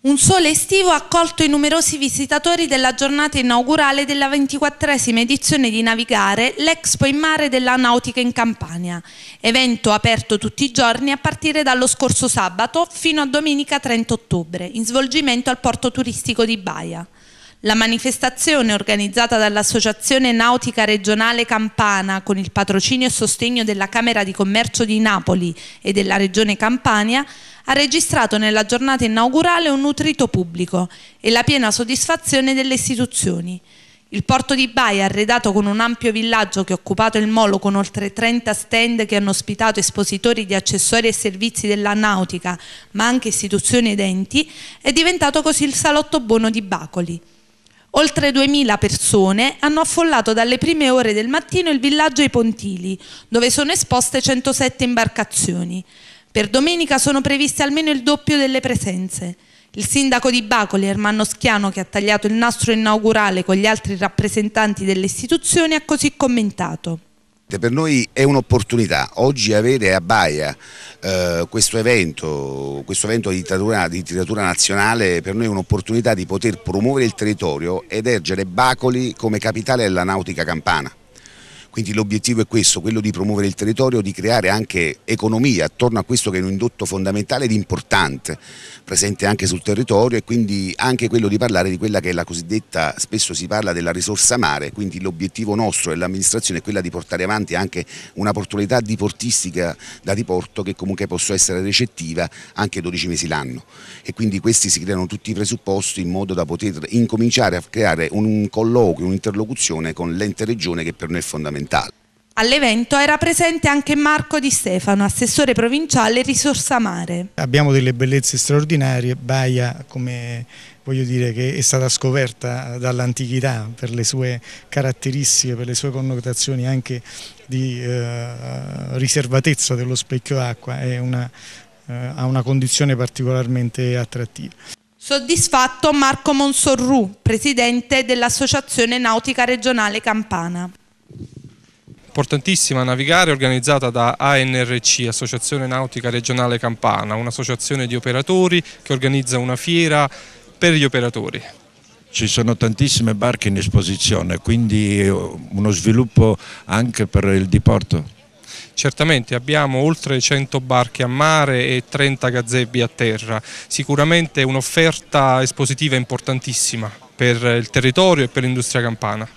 Un sole estivo ha accolto i numerosi visitatori della giornata inaugurale della ventiquattresima edizione di Navigare, l'Expo in mare della nautica in Campania, evento aperto tutti i giorni a partire dallo scorso sabato fino a domenica 30 ottobre, in svolgimento al porto turistico di Baia. La manifestazione organizzata dall'Associazione Nautica Regionale Campana con il patrocinio e sostegno della Camera di Commercio di Napoli e della Regione Campania ha registrato nella giornata inaugurale un nutrito pubblico e la piena soddisfazione delle istituzioni. Il porto di Baia, arredato con un ampio villaggio che ha occupato il molo con oltre 30 stand che hanno ospitato espositori di accessori e servizi della nautica, ma anche istituzioni ed enti, è diventato così il salotto buono di Bacoli. Oltre 2000 persone hanno affollato dalle prime ore del mattino il villaggio ai Pontili, dove sono esposte 107 imbarcazioni. Per domenica sono previste almeno il doppio delle presenze. Il sindaco di Bacoli, Ermanno Schiano, che ha tagliato il nastro inaugurale con gli altri rappresentanti delle istituzioni, ha così commentato. Per noi è un'opportunità, oggi avere a Baia eh, questo, evento, questo evento, di, letteratura, di letteratura nazionale per noi è un'opportunità di poter promuovere il territorio ed ergere Bacoli come capitale della nautica campana. Quindi l'obiettivo è questo, quello di promuovere il territorio, di creare anche economia attorno a questo che è un indotto fondamentale ed importante, presente anche sul territorio e quindi anche quello di parlare di quella che è la cosiddetta, spesso si parla della risorsa mare, quindi l'obiettivo nostro e l'amministrazione è quella di portare avanti anche una portualità diportistica da diporto che comunque possa essere recettiva anche 12 mesi l'anno e quindi questi si creano tutti i presupposti in modo da poter incominciare a creare un colloquio, un'interlocuzione con l'ente regione che per noi è fondamentale ambientale. All'evento era presente anche Marco Di Stefano, assessore provinciale Risorsa Mare. Abbiamo delle bellezze straordinarie, Baia come voglio dire che è stata scoperta dall'antichità per le sue caratteristiche, per le sue connotazioni anche di eh, riservatezza dello specchio acqua, una, eh, ha una condizione particolarmente attrattiva. Soddisfatto Marco Monsorru, presidente dell'Associazione Nautica Regionale Campana importantissima Navigare organizzata da ANRC, Associazione Nautica Regionale Campana, un'associazione di operatori che organizza una fiera per gli operatori. Ci sono tantissime barche in esposizione, quindi eh, uno sviluppo anche per il diporto? Certamente abbiamo oltre 100 barche a mare e 30 gazebi a terra, sicuramente un'offerta espositiva importantissima per il territorio e per l'industria campana.